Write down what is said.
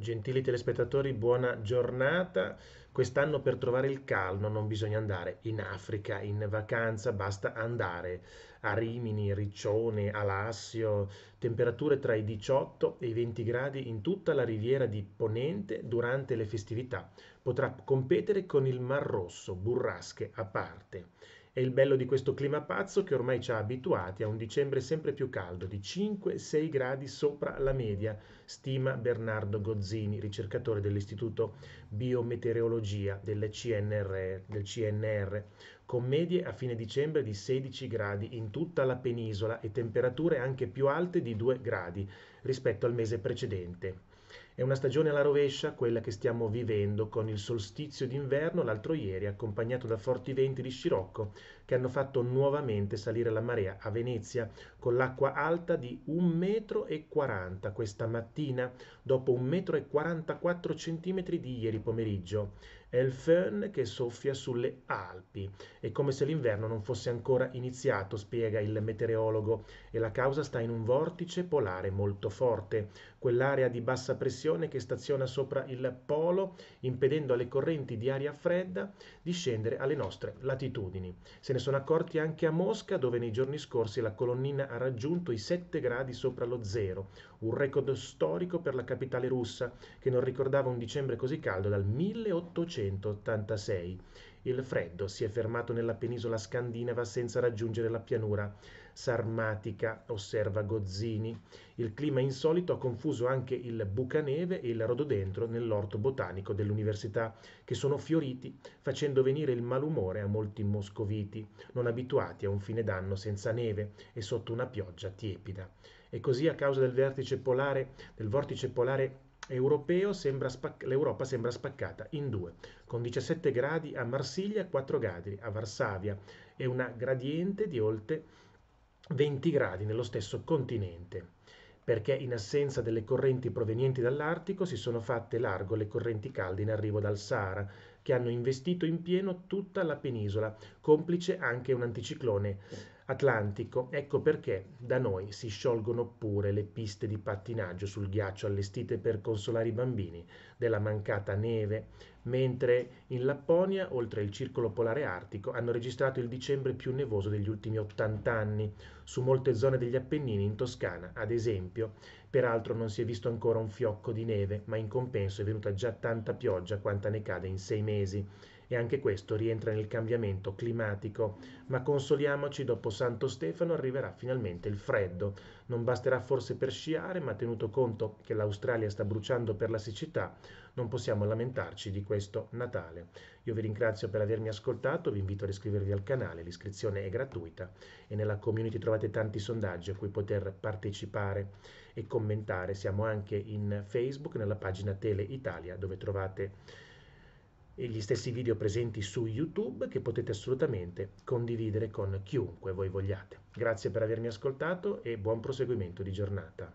Gentili telespettatori, buona giornata. Quest'anno per trovare il calmo non bisogna andare in Africa in vacanza, basta andare a Rimini, Riccione, Alassio, temperature tra i 18 e i 20 gradi in tutta la riviera di Ponente durante le festività. Potrà competere con il Mar Rosso, burrasche a parte. È il bello di questo clima pazzo che ormai ci ha abituati a un dicembre sempre più caldo, di 5-6 gradi sopra la media, stima Bernardo Gozzini, ricercatore dell'Istituto Biometeorologia del CNR. Del CNR con medie a fine dicembre di 16 gradi in tutta la penisola e temperature anche più alte di 2 gradi rispetto al mese precedente. È una stagione alla rovescia quella che stiamo vivendo con il solstizio d'inverno l'altro ieri accompagnato da forti venti di scirocco che hanno fatto nuovamente salire la marea a Venezia con l'acqua alta di 1,40 m questa mattina dopo 1,44 m di ieri pomeriggio è il fern che soffia sulle Alpi. È come se l'inverno non fosse ancora iniziato, spiega il meteorologo, e la causa sta in un vortice polare molto forte, quell'area di bassa pressione che staziona sopra il polo, impedendo alle correnti di aria fredda di scendere alle nostre latitudini. Se ne sono accorti anche a Mosca, dove nei giorni scorsi la colonnina ha raggiunto i 7 gradi sopra lo zero, un record storico per la capitale russa, che non ricordava un dicembre così caldo dal 1800. 1886. Il freddo si è fermato nella penisola scandinava senza raggiungere la pianura sarmatica, osserva Gozzini. Il clima insolito ha confuso anche il bucaneve e il rododendro nell'orto botanico dell'università, che sono fioriti, facendo venire il malumore a molti moscoviti, non abituati a un fine d'anno senza neve e sotto una pioggia tiepida. E così a causa del vertice polare, del vortice polare europeo spac- l'Europa sembra spaccata in due, con 17 gradi a Marsiglia, e 4 gradi a Varsavia e una gradiente di oltre 20 gradi nello stesso continente perché in assenza delle correnti provenienti dall'Artico si sono fatte largo le correnti calde in arrivo dal Sahara, che hanno investito in pieno tutta la penisola, complice anche un anticiclone atlantico. Ecco perché da noi si sciolgono pure le piste di pattinaggio sul ghiaccio allestite per consolare i bambini della mancata neve, mentre in Lapponia, oltre il circolo polare artico, hanno registrato il dicembre più nevoso degli ultimi 80 anni. Su molte zone degli Appennini, in Toscana, ad esempio, peraltro non si è visto ancora un fiocco di neve, ma in compenso è venuta già tanta pioggia quanta ne cade in sei mesi e anche questo rientra nel cambiamento climatico. Ma consoliamoci, dopo Santo Stefano arriverà finalmente il freddo. Non basterà forse per sciare, ma tenuto conto che l'Australia sta bruciando per la siccità, non possiamo lamentarci di questo Natale. Io vi ringrazio per avermi ascoltato, vi invito ad iscrivervi al canale, l'iscrizione è gratuita e nella community trovate tanti sondaggi a cui poter partecipare e commentare. Siamo anche in Facebook, nella pagina Tele Italia, dove trovate gli stessi video presenti su YouTube che potete assolutamente condividere con chiunque voi vogliate. Grazie per avermi ascoltato e buon proseguimento di giornata.